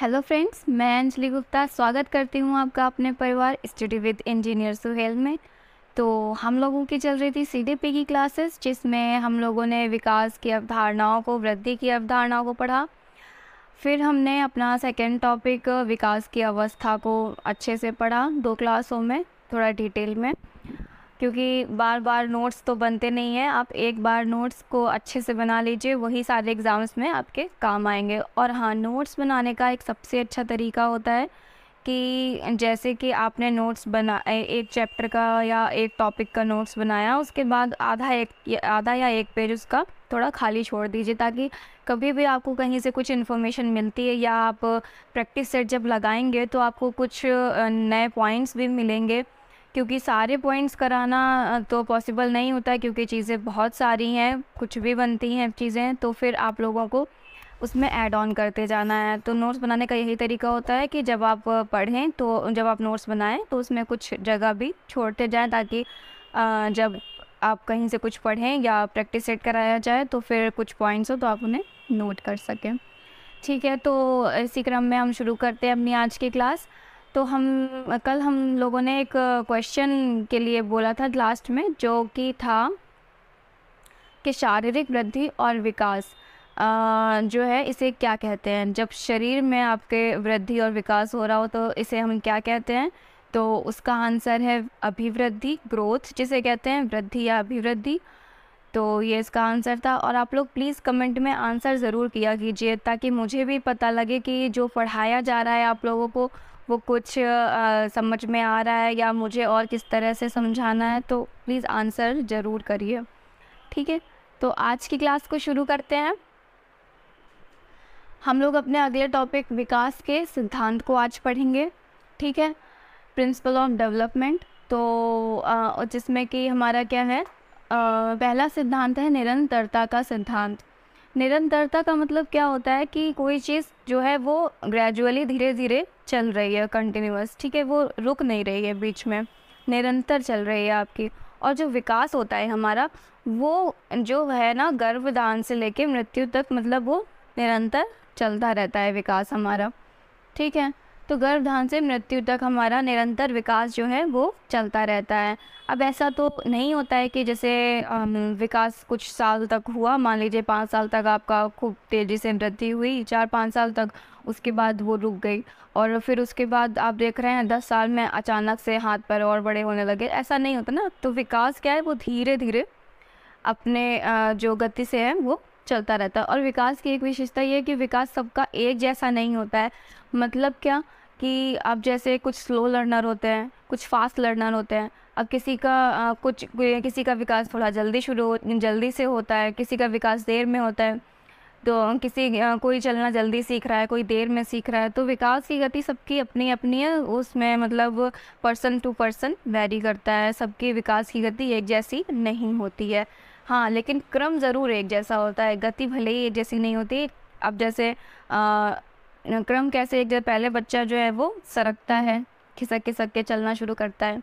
hello friends मैं अंजलि गुप्ता स्वागत करती हूँ आपका अपने परिवार स्टडी विद इंजीनियर सुहेल में तो हम लोगों की चल रही थी सी डी पी की क्लासेस जिसमें हम लोगों ने विकास की अवधारणाओं को वृद्धि की अवधारणाओं को पढ़ा फिर हमने अपना सेकेंड टॉपिक विकास की अवस्था को अच्छे से पढ़ा दो क्लासों में थोड़ा डिटेल में क्योंकि बार बार नोट्स तो बनते नहीं हैं आप एक बार नोट्स को अच्छे से बना लीजिए वही सारे एग्ज़ाम्स में आपके काम आएंगे और हाँ नोट्स बनाने का एक सबसे अच्छा तरीका होता है कि जैसे कि आपने नोट्स बना एक चैप्टर का या एक टॉपिक का नोट्स बनाया उसके बाद आधा एक आधा या एक पेज उसका थोड़ा खाली छोड़ दीजिए ताकि कभी भी आपको कहीं से कुछ इन्फॉर्मेशन मिलती है या आप प्रैक्टिस सेट जब लगाएंगे तो आपको कुछ नए पॉइंट्स भी मिलेंगे क्योंकि सारे पॉइंट्स कराना तो पॉसिबल नहीं होता है क्योंकि चीज़ें बहुत सारी हैं कुछ भी बनती हैं चीज़ें तो फिर आप लोगों को उसमें ऐड ऑन करते जाना है तो नोट्स बनाने का यही तरीका होता है कि जब आप पढ़ें तो जब आप नोट्स बनाएं तो उसमें कुछ जगह भी छोड़ते जाएं ताकि जब आप कहीं से कुछ पढ़ें या प्रैक्टिस सेट कराया जाए तो फिर कुछ पॉइंट्स हो तो आप उन्हें नोट कर सकें ठीक है तो इसी क्रम में हम शुरू करते हैं अपनी आज की क्लास तो हम कल हम लोगों ने एक क्वेश्चन के लिए बोला था लास्ट में जो कि था कि शारीरिक वृद्धि और विकास जो है इसे क्या कहते हैं जब शरीर में आपके वृद्धि और विकास हो रहा हो तो इसे हम क्या कहते हैं तो उसका आंसर है अभिवृद्धि ग्रोथ जिसे कहते हैं वृद्धि या अभिवृद्धि तो ये इसका आंसर था और आप लोग प्लीज़ कमेंट में आंसर ज़रूर किया कीजिए ताकि मुझे भी पता लगे कि जो पढ़ाया जा रहा है आप लोगों को वो कुछ आ, समझ में आ रहा है या मुझे और किस तरह से समझाना है तो प्लीज़ आंसर ज़रूर करिए ठीक है तो आज की क्लास को शुरू करते हैं हम लोग अपने अगले टॉपिक विकास के सिद्धांत को आज पढ़ेंगे ठीक है प्रिंसिपल ऑफ डेवलपमेंट तो जिसमें कि हमारा क्या है पहला सिद्धांत है निरंतरता का सिद्धांत निरंतरता का मतलब क्या होता है कि कोई चीज़ जो है वो ग्रेजुअली धीरे धीरे चल रही है कंटिन्यूस ठीक है वो रुक नहीं रही है बीच में निरंतर चल रही है आपकी और जो विकास होता है हमारा वो जो है ना गर्भधान से लेके मृत्यु तक मतलब वो निरंतर चलता रहता है विकास हमारा ठीक है तो गर्भधान से मृत्यु तक हमारा निरंतर विकास जो है वो चलता रहता है अब ऐसा तो नहीं होता है कि जैसे विकास कुछ साल तक हुआ मान लीजिए पाँच साल तक आपका खूब तेज़ी से वृद्धि हुई चार पाँच साल तक उसके बाद वो रुक गई और फिर उसके बाद आप देख रहे हैं दस साल में अचानक से हाथ पर और बड़े होने लगे ऐसा नहीं होता ना तो विकास क्या है वो धीरे धीरे अपने जो गति से है वो चलता रहता है और विकास की एक विशेषता ये है कि विकास सबका एक जैसा नहीं होता है मतलब क्या कि अब जैसे कुछ स्लो लर्नर होते हैं कुछ फास्ट लर्नर होते हैं अब किसी का आ, कुछ किसी का विकास थोड़ा जल्दी शुरू हो जल्दी से होता है किसी का विकास देर में होता है तो किसी आ, कोई चलना जल्दी सीख रहा है कोई देर में सीख रहा है तो विकास की गति सबकी अपनी अपनी है उसमें मतलब पर्सन टू पर्सन वेरी करता है सबकी विकास की गति एक जैसी नहीं होती है हाँ लेकिन क्रम ज़रूर एक जैसा होता है गति भले ही एक जैसी नहीं होती अब जैसे आ, क्रम कैसे एक जगह पहले बच्चा जो है वो सरकता है खिसक खिसक के चलना शुरू करता है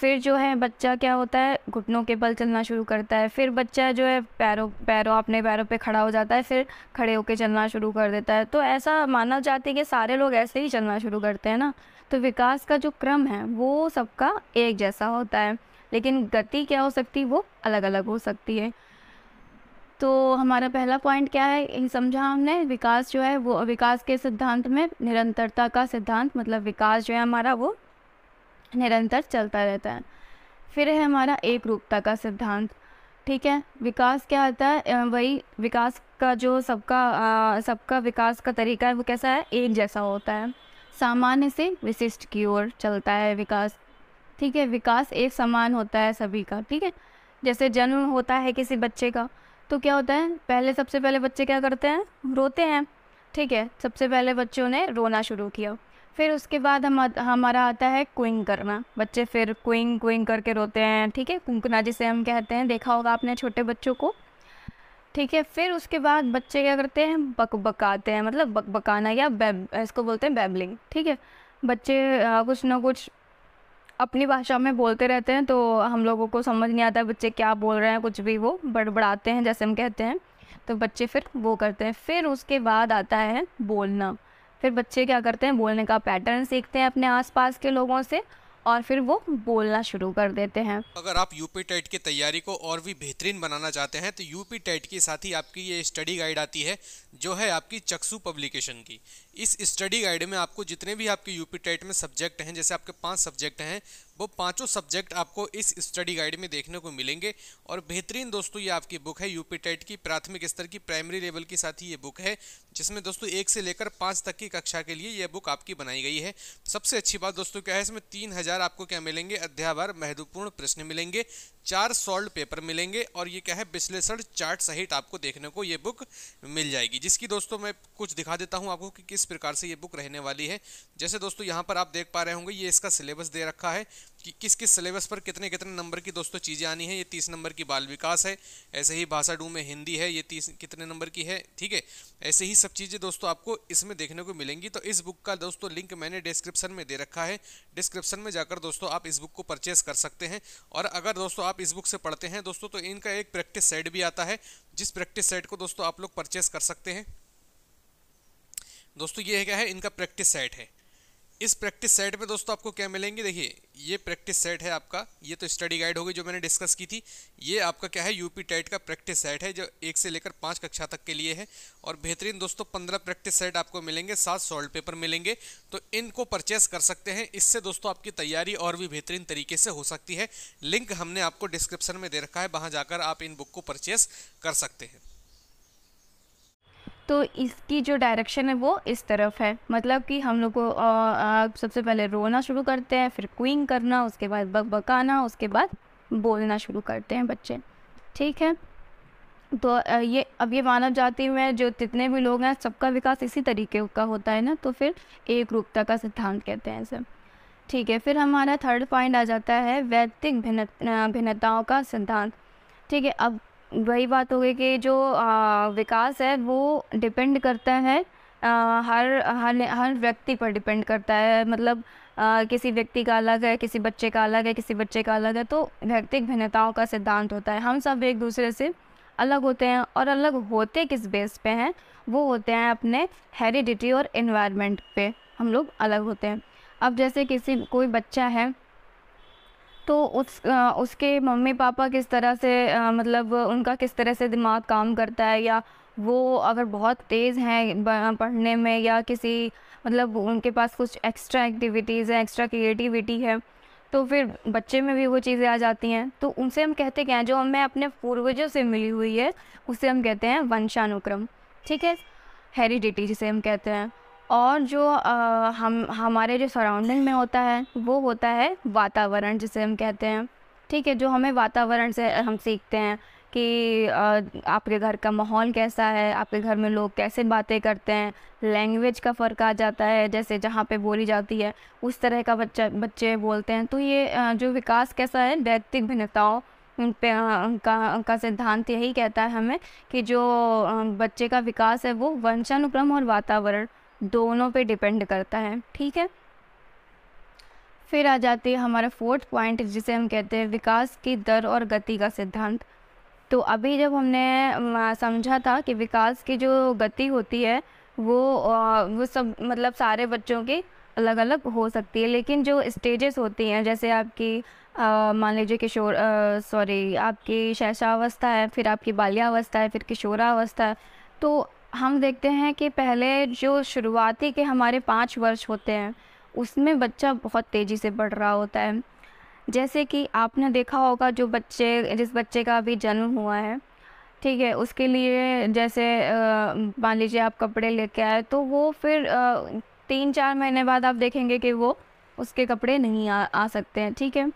फिर जो है बच्चा क्या होता है घुटनों के बल चलना शुरू करता है फिर बच्चा जो है पैरों पैरों अपने पैरों पे खड़ा हो जाता है फिर खड़े होकर चलना शुरू कर देता है तो ऐसा मानव जाति है कि सारे लोग ऐसे ही चलना शुरू करते हैं ना तो विकास का जो क्रम है वो सबका एक जैसा होता है लेकिन गति क्या हो सकती है वो अलग अलग हो सकती है तो हमारा पहला पॉइंट क्या है समझा हमने विकास जो है वो विकास के सिद्धांत में निरंतरता का सिद्धांत मतलब विकास जो है हमारा वो निरंतर चलता रहता है फिर है हमारा एक रूपता का सिद्धांत ठीक है विकास क्या होता है वही विकास का जो सबका सबका विकास का तरीका है वो कैसा है एक जैसा होता है सामान्य से विशिष्ट की ओर चलता है विकास ठीक है विकास एक समान होता है सभी का ठीक है जैसे जन्म होता है किसी बच्चे का तो क्या होता है पहले सबसे पहले बच्चे क्या करते हैं रोते हैं ठीक है सबसे पहले बच्चों ने रोना शुरू किया फिर उसके बाद हम हमारा आता है क्विंग करना बच्चे फिर कुइंग क्विंग करके रोते हैं ठीक है कुंकना जिसे हम कहते हैं देखा होगा आपने छोटे बच्चों को ठीक है फिर उसके बाद बच्चे क्या करते हैं बक बकाते हैं मतलब बक बकाना या बैब इसको बोलते हैं बैबलिंग ठीक है बच्चे कुछ ना कुछ अपनी भाषा में बोलते रहते हैं तो हम लोगों को समझ नहीं आता बच्चे क्या बोल रहे हैं कुछ भी वो बड़बड़ाते हैं जैसे हम कहते हैं तो बच्चे फिर वो करते हैं फिर उसके बाद आता है बोलना फिर बच्चे क्या करते हैं बोलने का पैटर्न सीखते हैं अपने आसपास के लोगों से और फिर वो बोलना शुरू कर देते हैं अगर आप यूपी टेट की तैयारी को और भी बेहतरीन बनाना चाहते हैं तो यूपी टेट के साथ ही आपकी ये स्टडी गाइड आती है जो है आपकी चक्सू पब्लिकेशन की इस स्टडी गाइड में आपको जितने भी आपके यूपी टेट में सब्जेक्ट हैं जैसे आपके पांच सब्जेक्ट हैं वो पांचों सब्जेक्ट आपको इस स्टडी गाइड में देखने को मिलेंगे और बेहतरीन दोस्तों ये आपकी बुक है यूपी टेट की प्राथमिक स्तर की प्राइमरी लेवल के साथ ही ये बुक है जिसमें दोस्तों एक से लेकर पाँच तक की कक्षा के लिए यह बुक आपकी बनाई गई है सबसे अच्छी बात दोस्तों क्या है इसमें तीन हज़ार आपको क्या मिलेंगे अध्यावर महत्वपूर्ण प्रश्न मिलेंगे चार सॉल्व पेपर मिलेंगे और ये क्या है विश्लेषण चार्ट सहित आपको देखने को ये बुक मिल जाएगी जिसकी दोस्तों मैं कुछ दिखा देता हूँ आपको कि किस इस प्रकार से ये बुक रहने वाली है जैसे दोस्तों यहाँ पर आप देख पा रहे होंगे ये इसका सिलेबस दे रखा है कि किस किस सिलेबस पर कितने कितने नंबर की दोस्तों चीज़ें आनी है ये तीस नंबर की बाल विकास है ऐसे ही भाषा डू में हिंदी है ये तीस कितने नंबर की है ठीक है ऐसे ही सब चीज़ें दोस्तों आपको इसमें देखने को मिलेंगी तो इस बुक का दोस्तों लिंक मैंने डिस्क्रिप्शन में दे रखा है डिस्क्रिप्शन में जाकर दोस्तों आप इस बुक को परचेस कर सकते हैं और अगर दोस्तों आप इस बुक से पढ़ते हैं दोस्तों तो इनका एक प्रैक्टिस सेट भी आता है जिस प्रैक्टिस सेट को दोस्तों आप लोग परचेस कर सकते हैं दोस्तों ये है क्या है इनका प्रैक्टिस सेट है इस प्रैक्टिस सेट में दोस्तों आपको क्या मिलेंगे देखिए ये प्रैक्टिस सेट है आपका ये तो स्टडी गाइड होगी जो मैंने डिस्कस की थी ये आपका क्या है यूपी टेट का प्रैक्टिस सेट है जो एक से लेकर पाँच कक्षा तक के लिए है और बेहतरीन दोस्तों पंद्रह प्रैक्टिस सेट आपको मिलेंगे सात सॉल्ट पेपर मिलेंगे तो इनको परचेस कर सकते हैं इससे दोस्तों आपकी तैयारी और भी बेहतरीन तरीके से हो सकती है लिंक हमने आपको डिस्क्रिप्शन में दे रखा है वहाँ जाकर आप इन बुक को परचेस कर सकते हैं तो इसकी जो डायरेक्शन है वो इस तरफ है मतलब कि हम लोग को सबसे पहले रोना शुरू करते हैं फिर क्विंग करना उसके बाद बक बकाना उसके बाद बोलना शुरू करते हैं बच्चे ठीक है तो ये अब ये मानव जाति में जो जितने भी लोग हैं सबका विकास इसी तरीके का होता है ना तो फिर एक रूपता का सिद्धांत कहते हैं इसे ठीक है फिर हमारा थर्ड पॉइंट आ जाता है वैदिक भिन्न भिन्नताओं का सिद्धांत ठीक है अब वही बात हो गई कि जो विकास है वो डिपेंड करता है हर हर हर व्यक्ति पर डिपेंड करता है मतलब आ, किसी व्यक्ति का अलग है किसी बच्चे का अलग है किसी बच्चे का अलग है तो व्यक्तिक भिन्नताओं का सिद्धांत होता है हम सब एक दूसरे से अलग होते हैं और अलग होते किस बेस पे हैं वो होते हैं अपने हेरिडिटी और इन्वायरमेंट पे हम लोग अलग होते हैं अब जैसे किसी कोई बच्चा है तो उस आ, उसके मम्मी पापा किस तरह से आ, मतलब उनका किस तरह से दिमाग काम करता है या वो अगर बहुत तेज़ हैं पढ़ने में या किसी मतलब उनके पास कुछ एक्स्ट्रा एक्टिविटीज़ है एक्स्ट्रा क्रिएटिविटी है तो फिर बच्चे में भी वो चीज़ें आ जाती हैं तो उनसे हम कहते क्या हैं जो हमें अपने पूर्वजों से मिली हुई है उसे हम कहते हैं वंशानुक्रम ठीक है हेरिडिटी जिसे हम कहते हैं और जो आ, हम हमारे जो सराउंडिंग में होता है वो होता है वातावरण जिसे हम कहते हैं ठीक है जो हमें वातावरण से हम सीखते हैं कि आ, आपके घर का माहौल कैसा है आपके घर में लोग कैसे बातें करते हैं लैंग्वेज का फ़र्क आ जाता है जैसे जहाँ पे बोली जाती है उस तरह का बच्चा बच्चे बोलते हैं तो ये आ, जो विकास कैसा है दैतिक भिन्नताओं पर उनका का सिद्धांत यही कहता है हमें कि जो बच्चे का विकास है वो वंशानुक्रम और वातावरण दोनों पे डिपेंड करता है ठीक है फिर आ जाती है हमारा फोर्थ पॉइंट जिसे हम कहते हैं विकास की दर और गति का सिद्धांत तो अभी जब हमने समझा था कि विकास की जो गति होती है वो वो सब मतलब सारे बच्चों की अलग अलग हो सकती है लेकिन जो स्टेजेस होती हैं जैसे आपकी मान लीजिए किशोर सॉरी आपकी शैशावस्था है फिर आपकी बाल्यावस्था है फिर किशोरावस्था है तो हम देखते हैं कि पहले जो शुरुआती के हमारे पाँच वर्ष होते हैं उसमें बच्चा बहुत तेज़ी से बढ़ रहा होता है जैसे कि आपने देखा होगा जो बच्चे जिस बच्चे का अभी जन्म हुआ है ठीक है उसके लिए जैसे मान लीजिए आप कपड़े लेके आए तो वो फिर आ, तीन चार महीने बाद आप देखेंगे कि वो उसके कपड़े नहीं आ, आ सकते हैं ठीक है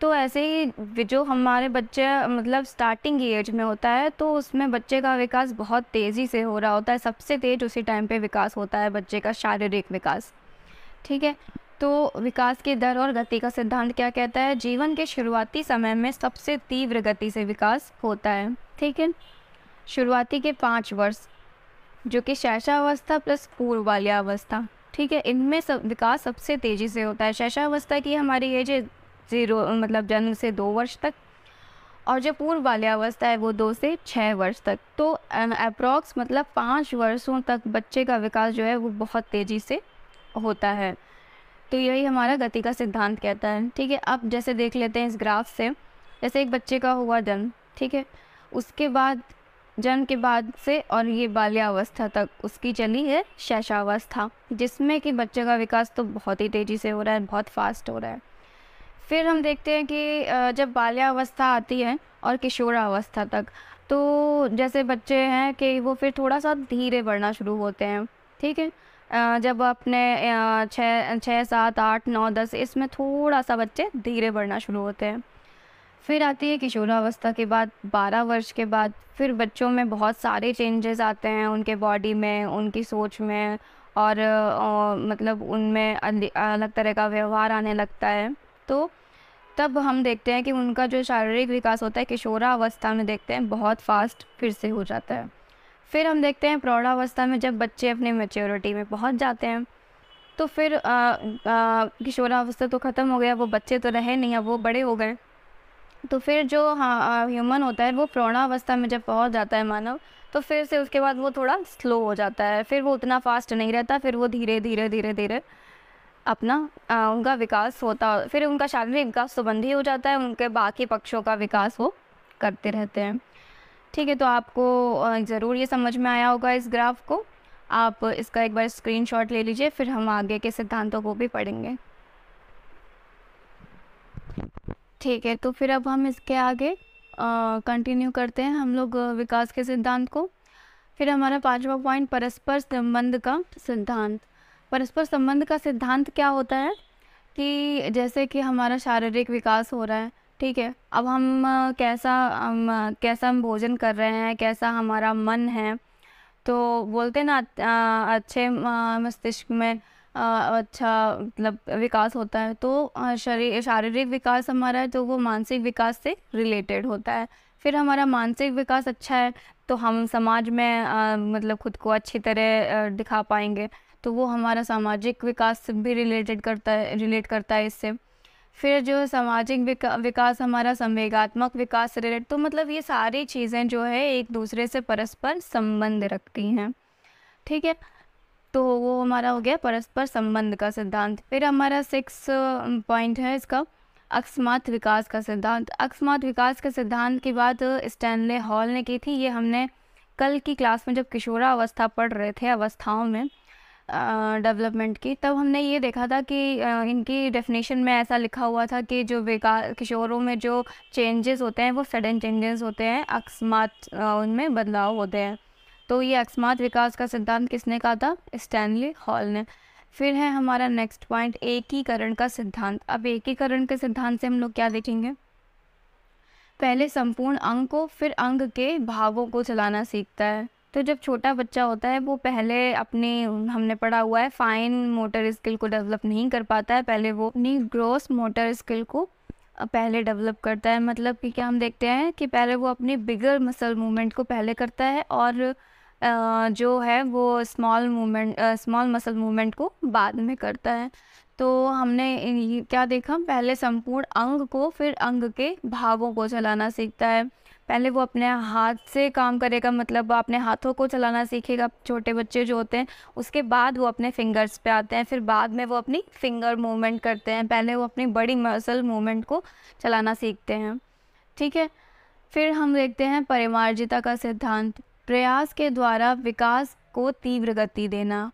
तो ऐसे ही जो हमारे बच्चे मतलब स्टार्टिंग एज में होता है तो उसमें बच्चे का विकास बहुत तेज़ी से हो रहा होता है सबसे तेज़ उसी टाइम पे विकास होता है बच्चे का शारीरिक विकास ठीक है तो विकास की दर और गति का सिद्धांत क्या कहता है जीवन के शुरुआती समय में सबसे तीव्र गति से विकास होता है ठीक है शुरुआती के पाँच वर्ष जो कि शैशावस्था प्लस पूर्व बाल्यावस्था ठीक है इनमें सब विकास सबसे तेज़ी से होता है शैशावस्था की हमारी एज जीरो मतलब जन्म से दो वर्ष तक और जो पूर्व बाल्यावस्था है वो दो से छः वर्ष तक तो अप्रॉक्स मतलब पाँच वर्षों तक बच्चे का विकास जो है वो बहुत तेज़ी से होता है तो यही हमारा गति का सिद्धांत कहता है ठीक है अब जैसे देख लेते हैं इस ग्राफ से जैसे एक बच्चे का हुआ जन्म ठीक है उसके बाद जन्म के बाद से और ये बाल्यावस्था तक उसकी चली है शैशावस्था जिसमें कि बच्चे का विकास तो बहुत ही तेज़ी से हो रहा है बहुत फास्ट हो रहा है फिर हम देखते हैं कि जब बाल्यावस्था आती है और किशोरावस्था तक तो जैसे बच्चे हैं कि वो फिर थोड़ा सा धीरे बढ़ना शुरू होते हैं ठीक है जब अपने छः छः सात आठ नौ दस इसमें थोड़ा सा बच्चे धीरे बढ़ना शुरू होते हैं फिर आती है किशोरावस्था के बाद बारह वर्ष के बाद फिर बच्चों में बहुत सारे चेंजेस आते हैं उनके बॉडी में उनकी सोच में और, और मतलब उनमें अलग तरह का व्यवहार आने लगता है तो तब हम देखते हैं कि उनका जो शारीरिक विकास होता है किशोरावस्था में देखते हैं बहुत फास्ट फिर से हो जाता है फिर हम देखते हैं प्रौढ़ावस्था में जब बच्चे अपने मेच्योरिटी में पहुंच जाते हैं तो फिर किशोरावस्था तो ख़त्म हो गया वो बच्चे तो रहे नहीं अब वो बड़े हो गए तो फिर जो हाँ ह्यूमन होता है वो प्रौढ़ावस्था में जब पहुंच जाता है मानव तो फिर से उसके बाद वो थोड़ा स्लो हो जाता है फिर वो उतना फास्ट नहीं रहता फिर वो धीरे धीरे धीरे धीरे अपना आ, उनका विकास होता फिर उनका शारीरिक विकास तो ही हो जाता है उनके बाकी पक्षों का विकास वो करते रहते हैं ठीक है तो आपको ज़रूर ये समझ में आया होगा इस ग्राफ को आप इसका एक बार स्क्रीनशॉट ले लीजिए फिर हम आगे के सिद्धांतों को भी पढ़ेंगे ठीक है तो फिर अब हम इसके आगे कंटिन्यू करते हैं हम लोग विकास के सिद्धांत को फिर हमारा पांचवा पॉइंट परस्पर संबंध का सिद्धांत परस्पर संबंध का सिद्धांत क्या होता है कि जैसे कि हमारा शारीरिक विकास हो रहा है ठीक है अब हम कैसा हम कैसा हम भोजन कर रहे हैं कैसा हमारा मन है तो बोलते ना अच्छे मस्तिष्क में अच्छा मतलब विकास होता है तो शरीर शारीरिक विकास हमारा है तो वो मानसिक विकास से रिलेटेड होता है फिर हमारा मानसिक विकास अच्छा है तो हम समाज में मतलब खुद को अच्छी तरह दिखा पाएंगे तो वो हमारा सामाजिक विकास भी रिलेटेड करता है रिलेट करता है इससे फिर जो सामाजिक विका, विकास हमारा संवेगात्मक विकास रिलेट तो मतलब ये सारी चीज़ें जो है एक दूसरे से परस्पर संबंध रखती हैं ठीक है तो वो हमारा हो गया परस्पर संबंध का सिद्धांत फिर हमारा सिक्स पॉइंट है इसका अकस्मात विकास का सिद्धांत अकस्मात विकास के सिद्धांत की बात स्टैनले हॉल ने की थी ये हमने कल की क्लास में जब किशोरा अवस्था पढ़ रहे थे अवस्थाओं में डेवलपमेंट की तब हमने ये देखा था कि आ, इनकी डेफिनेशन में ऐसा लिखा हुआ था कि जो विकास किशोरों में जो चेंजेस होते हैं वो सडन चेंजेस होते हैं अकस्मात उनमें बदलाव होते हैं तो ये अकस्मात विकास का सिद्धांत किसने कहा था स्टैनली हॉल ने फिर है हमारा नेक्स्ट पॉइंट एकीकरण का सिद्धांत अब एकीकरण के सिद्धांत से हम लोग क्या देखेंगे पहले संपूर्ण अंग को फिर अंग के भावों को चलाना सीखता है तो जब छोटा बच्चा होता है वो पहले अपने हमने पढ़ा हुआ है फाइन मोटर स्किल को डेवलप नहीं कर पाता है पहले वो अपनी ग्रोस मोटर स्किल को पहले डेवलप करता है मतलब कि क्या हम देखते हैं कि पहले वो अपनी बिगर मसल मूवमेंट को पहले करता है और जो है वो small movement small muscle movement को बाद में करता है तो हमने क्या देखा पहले संपूर्ण अंग को फिर अंग के भावों को चलाना सीखता है पहले वो अपने हाथ से काम करेगा मतलब अपने हाथों को चलाना सीखेगा छोटे बच्चे जो होते हैं उसके बाद वो अपने फिंगर्स पे आते हैं फिर बाद में वो अपनी फिंगर मूवमेंट करते हैं पहले वो अपनी बड़ी मसल मूवमेंट को चलाना सीखते हैं ठीक है फिर हम देखते हैं परिमार्जिता का सिद्धांत प्रयास के द्वारा विकास को तीव्र गति देना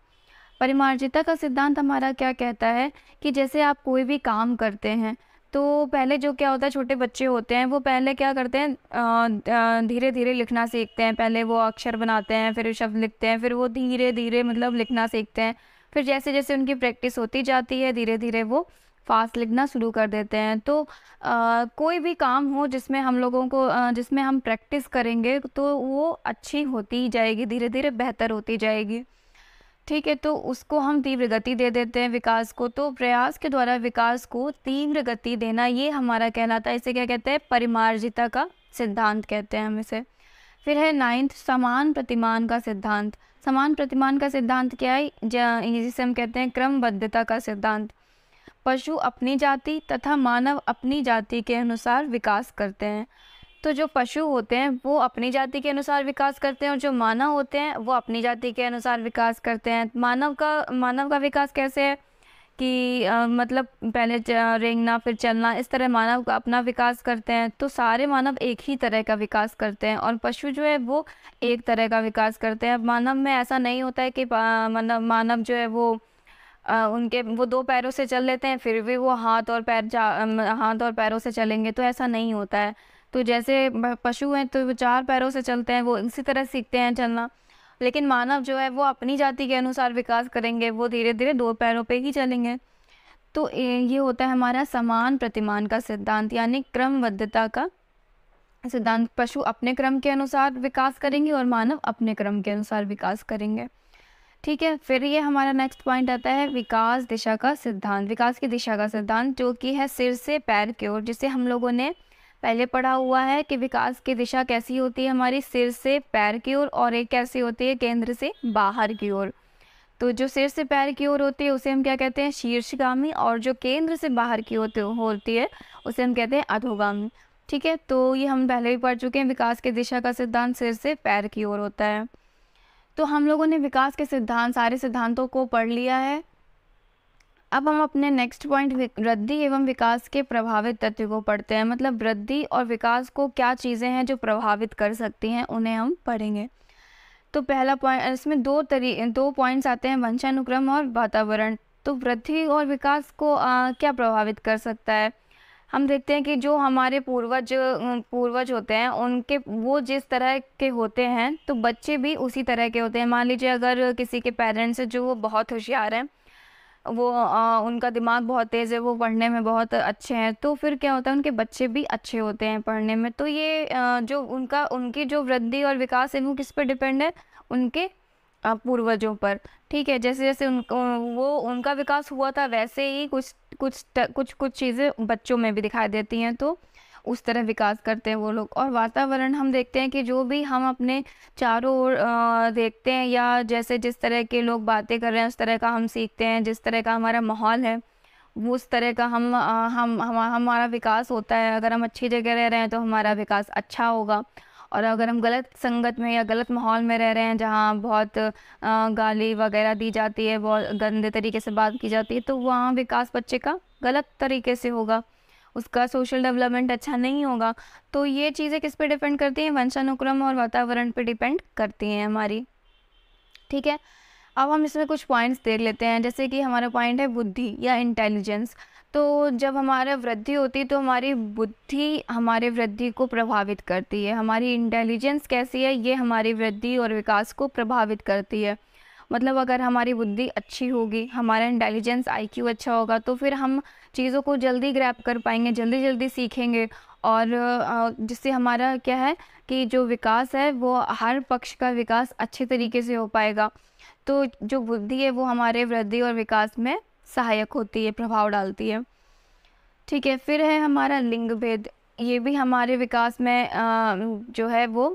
परिमार्जिता का सिद्धांत हमारा क्या कहता है कि जैसे आप कोई भी काम करते हैं तो पहले जो क्या होता है छोटे बच्चे होते हैं वो पहले क्या करते हैं धीरे धीरे लिखना सीखते हैं पहले वो अक्षर बनाते हैं फिर शब्द लिखते हैं फिर वो धीरे धीरे मतलब लिखना सीखते हैं फिर जैसे जैसे उनकी प्रैक्टिस होती जाती है धीरे धीरे वो फास्ट लिखना शुरू कर देते हैं तो आ, कोई भी काम हो जिसमें हम लोगों को आ, जिसमें हम प्रैक्टिस करेंगे तो वो अच्छी होती जाएगी धीरे धीरे बेहतर होती जाएगी ठीक है तो उसको हम तीव्र गति दे देते हैं विकास को तो प्रयास के द्वारा विकास को तीव्र गति देना ये हमारा कहलाता है इसे क्या कहते हैं परिमार्जिता का सिद्धांत कहते हैं हम इसे फिर है नाइन्थ समान प्रतिमान का सिद्धांत समान प्रतिमान का सिद्धांत क्या है जिसे हम कहते हैं क्रमबद्धता का सिद्धांत पशु अपनी जाति तथा मानव अपनी जाति के अनुसार विकास करते हैं तो जो पशु होते हैं वो अपनी जाति के अनुसार विकास करते हैं और जो मानव होते हैं वो अपनी जाति के अनुसार विकास करते हैं मानव का मानव का विकास कैसे है कि आ, मतलब पहले रेंगना फिर चलना इस तरह मानव का अपना विकास करते हैं तो सारे मानव एक ही तरह का विकास करते हैं और पशु जो है वो एक तरह का विकास करते हैं मानव में ऐसा नहीं होता है कि मानव मतलब मानव जो है वो आ, उनके वो दो पैरों से चल लेते हैं फिर भी वो हाथ और पैर हाथ और पैरों से चलेंगे तो ऐसा नहीं होता है तो जैसे पशु हैं तो वो चार पैरों से चलते हैं वो इसी तरह सीखते हैं चलना लेकिन मानव जो है वो अपनी जाति के अनुसार विकास करेंगे वो धीरे धीरे दो पैरों पे ही चलेंगे तो ये होता है हमारा समान प्रतिमान का सिद्धांत यानी क्रमबद्धता का सिद्धांत पशु अपने क्रम के अनुसार विकास करेंगे और मानव अपने क्रम के अनुसार विकास करेंगे ठीक है फिर ये हमारा नेक्स्ट पॉइंट आता है विकास दिशा का सिद्धांत विकास की दिशा का सिद्धांत जो कि है सिर से पैर की ओर जिसे हम लोगों ने पहले पढ़ा हुआ है कि विकास की दिशा कैसी होती है हमारी सिर से पैर की ओर और एक कैसी होती है केंद्र से बाहर की ओर तो जो सिर से पैर की ओर होती है उसे हम क्या कहते हैं शीर्षगामी और जो केंद्र से बाहर की होती तो होती है उसे हम कहते हैं अधोगामी ठीक है तो ये हम पहले भी पढ़ चुके हैं विकास की दिशा का सिद्धांत सिर से पैर की ओर होता है तो हम लोगों ने विकास के सिद्धांत सारे सिद्धांतों को पढ़ लिया है अब हम अपने नेक्स्ट पॉइंट वृद्धि एवं विकास के प्रभावित तत्व को पढ़ते हैं मतलब वृद्धि और विकास को क्या चीज़ें हैं जो प्रभावित कर सकती हैं उन्हें हम पढ़ेंगे तो पहला पॉइंट इसमें दो तरी दो पॉइंट्स आते हैं वंशानुक्रम और वातावरण तो वृद्धि और विकास को आ, क्या प्रभावित कर सकता है हम देखते हैं कि जो हमारे पूर्वज पूर्वज होते हैं उनके वो जिस तरह के होते हैं तो बच्चे भी उसी तरह के होते हैं मान लीजिए अगर किसी के पेरेंट्स जो वो बहुत होशियार हैं वो आ, उनका दिमाग बहुत तेज़ है वो पढ़ने में बहुत अच्छे हैं तो फिर क्या होता है उनके बच्चे भी अच्छे होते हैं पढ़ने में तो ये आ, जो उनका उनकी जो वृद्धि और विकास है वो किस पर डिपेंड है उनके पूर्वजों पर ठीक है जैसे जैसे उन वो उनका विकास हुआ था वैसे ही कुछ कुछ कुछ कुछ चीज़ें बच्चों में भी दिखाई देती हैं तो उस तरह विकास करते हैं वो लोग और वातावरण हम देखते हैं कि जो भी हम अपने चारों ओर देखते हैं या जैसे जिस तरह के लोग बातें कर रहे हैं उस तरह का हम सीखते हैं जिस तरह का हमारा माहौल है उस तरह का हम हम हम हमारा विकास होता है अगर हम अच्छी जगह रह रहे हैं तो हमारा विकास अच्छा होगा और अगर हम गलत संगत में या गलत माहौल में रह रहे हैं जहाँ बहुत गाली वगैरह दी जाती है बहुत गंदे तरीके से बात की जाती है तो वहाँ विकास बच्चे का गलत तरीके से होगा उसका सोशल डेवलपमेंट अच्छा नहीं होगा तो ये चीज़ें किस पे डिपेंड करती हैं वंशानुक्रम और वातावरण पे डिपेंड करती हैं हमारी ठीक है अब हम इसमें कुछ पॉइंट्स देख लेते हैं जैसे कि हमारा पॉइंट है बुद्धि या इंटेलिजेंस तो जब हमारा वृद्धि होती है तो हमारी बुद्धि हमारे वृद्धि को प्रभावित करती है हमारी इंटेलिजेंस कैसी है ये हमारी वृद्धि और विकास को प्रभावित करती है मतलब अगर हमारी बुद्धि अच्छी होगी हमारा इंटेलिजेंस आईक्यू अच्छा होगा तो फिर हम चीज़ों को जल्दी ग्रैप कर पाएंगे जल्दी जल्दी सीखेंगे और जिससे हमारा क्या है कि जो विकास है वो हर पक्ष का विकास अच्छे तरीके से हो पाएगा तो जो बुद्धि है वो हमारे वृद्धि और विकास में सहायक होती है प्रभाव डालती है ठीक है फिर है हमारा लिंग भेद ये भी हमारे विकास में जो है वो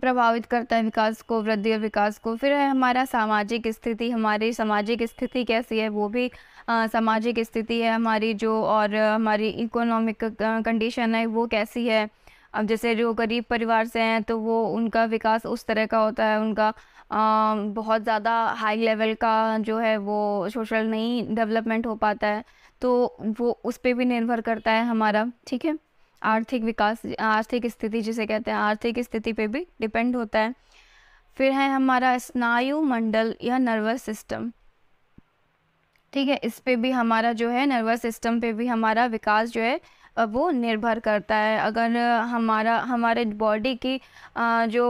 प्रभावित करता है विकास को वृद्धि और विकास को फिर है हमारा सामाजिक स्थिति हमारी सामाजिक स्थिति कैसी है वो भी सामाजिक स्थिति है हमारी जो और हमारी इकोनॉमिक कंडीशन है वो कैसी है अब जैसे जो गरीब परिवार से हैं तो वो उनका विकास उस तरह का होता है उनका आ, बहुत ज़्यादा हाई लेवल का जो है वो सोशल नहीं डेवलपमेंट हो पाता है तो वो उस पर भी निर्भर करता है हमारा ठीक है आर्थिक विकास आर्थिक स्थिति जिसे कहते हैं आर्थिक स्थिति पे भी डिपेंड होता है फिर है हमारा स्नायु मंडल या नर्वस सिस्टम ठीक है इस पे भी हमारा जो है नर्वस सिस्टम पे भी हमारा विकास जो है वो निर्भर करता है अगर हमारा हमारे बॉडी की जो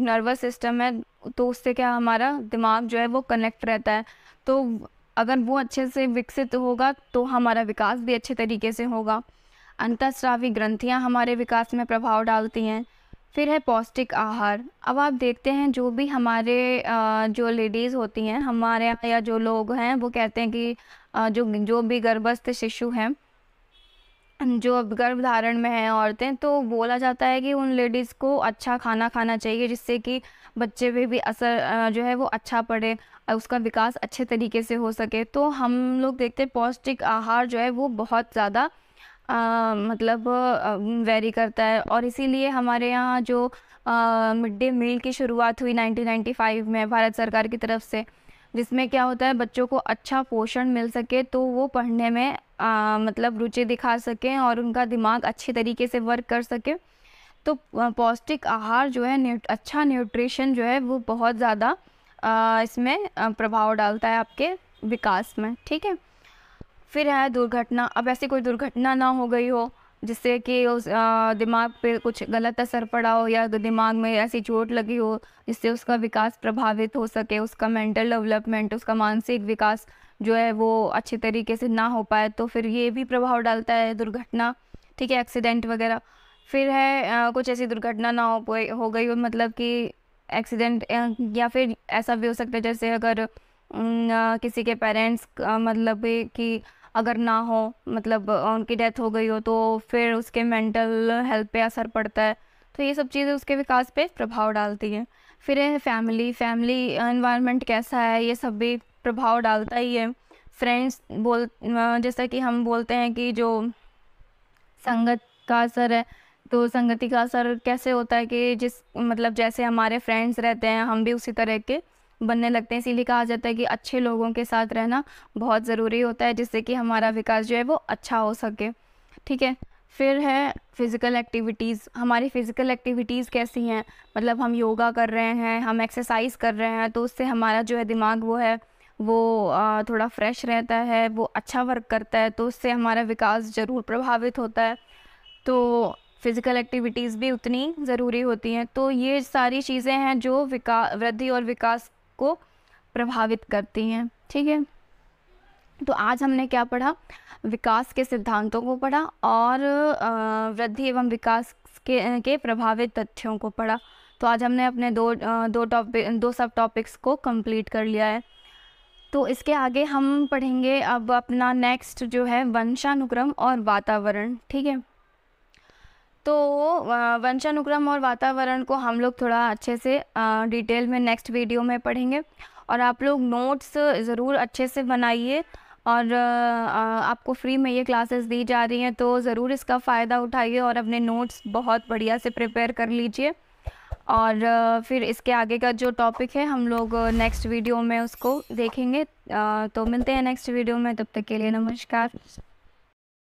नर्वस सिस्टम है तो उससे क्या हमारा दिमाग जो है वो कनेक्ट रहता है तो अगर वो अच्छे से विकसित होगा तो हमारा विकास भी अच्छे तरीके से होगा अंतस्रावी ग्रंथियाँ हमारे विकास में प्रभाव डालती हैं फिर है पौष्टिक आहार अब आप देखते हैं जो भी हमारे जो लेडीज़ होती हैं हमारे या जो लोग हैं वो कहते हैं कि जो जो भी गर्भस्थ शिशु हैं जो अब गर्भधारण में हैं औरतें तो बोला जाता है कि उन लेडीज़ को अच्छा खाना खाना चाहिए जिससे कि बच्चे पे भी असर जो है वो अच्छा पड़े उसका विकास अच्छे तरीके से हो सके तो हम लोग देखते हैं पौष्टिक आहार जो है वो बहुत ज़्यादा मतलब वेरी करता है और इसीलिए हमारे यहाँ जो मिड डे मील की शुरुआत हुई 1995 में भारत सरकार की तरफ से जिसमें क्या होता है बच्चों को अच्छा पोषण मिल सके तो वो पढ़ने में आ, मतलब रुचि दिखा सकें और उनका दिमाग अच्छे तरीके से वर्क कर सके तो पौष्टिक आहार जो है न्यूट, अच्छा न्यूट्रिशन जो है वो बहुत ज़्यादा इसमें प्रभाव डालता है आपके विकास में ठीक है फिर है दुर्घटना अब ऐसी कोई दुर्घटना ना हो गई हो जिससे कि उस दिमाग पे कुछ गलत असर पड़ा हो या दिमाग में ऐसी चोट लगी हो जिससे उसका विकास प्रभावित हो सके उसका मेंटल डेवलपमेंट उसका मानसिक विकास जो है वो अच्छे तरीके से ना हो पाए तो फिर ये भी प्रभाव डालता है दुर्घटना ठीक है एक्सीडेंट वगैरह फिर है आ, कुछ ऐसी दुर्घटना ना हो हो गई हो मतलब कि एक्सीडेंट या फिर ऐसा भी हो सकता है जैसे अगर न, किसी के पेरेंट्स मतलब कि अगर ना हो मतलब उनकी डेथ हो गई हो तो फिर उसके मेंटल हेल्थ पे असर पड़ता है तो ये सब चीज़ें उसके विकास पे प्रभाव डालती हैं फिर है फैमिली फैमिली इन्वायरमेंट कैसा है ये सब भी प्रभाव डालता ही है फ्रेंड्स बोल जैसा कि हम बोलते हैं कि जो संगत का असर है तो संगति का असर कैसे होता है कि जिस मतलब जैसे हमारे फ्रेंड्स रहते हैं हम भी उसी तरह के बनने लगते हैं इसीलिए कहा जाता है कि अच्छे लोगों के साथ रहना बहुत ज़रूरी होता है जिससे कि हमारा विकास जो है वो अच्छा हो सके ठीक है फिर है फ़िज़िकल एक्टिविटीज़ हमारी फ़िज़िकल एक्टिविटीज़ कैसी हैं मतलब हम योगा कर रहे हैं हम एक्सरसाइज कर रहे हैं तो उससे हमारा जो है दिमाग वो है वो थोड़ा फ्रेश रहता है वो अच्छा वर्क करता है तो उससे हमारा विकास ज़रूर प्रभावित होता है तो फ़िज़िकल एक्टिविटीज़ भी उतनी ज़रूरी होती हैं तो ये सारी चीज़ें हैं जो विका वृद्धि और विकास को प्रभावित करती हैं ठीक है तो आज हमने क्या पढ़ा विकास के सिद्धांतों को पढ़ा और वृद्धि एवं विकास के के प्रभावित तथ्यों को पढ़ा तो आज हमने अपने दो दो टॉपिक दो सब टॉपिक्स को कंप्लीट कर लिया है तो इसके आगे हम पढ़ेंगे अब अपना नेक्स्ट जो है वंशानुक्रम और वातावरण ठीक है तो वंशानुक्रम और वातावरण को हम लोग थोड़ा अच्छे से डिटेल में नेक्स्ट वीडियो में पढ़ेंगे और आप लोग नोट्स ज़रूर अच्छे से बनाइए और आपको फ्री में ये क्लासेस दी जा रही हैं तो ज़रूर इसका फ़ायदा उठाइए और अपने नोट्स बहुत बढ़िया से प्रिपेयर कर लीजिए और फिर इसके आगे का जो टॉपिक है हम लोग नेक्स्ट वीडियो में उसको देखेंगे तो मिलते हैं नेक्स्ट वीडियो में तब तक के लिए नमस्कार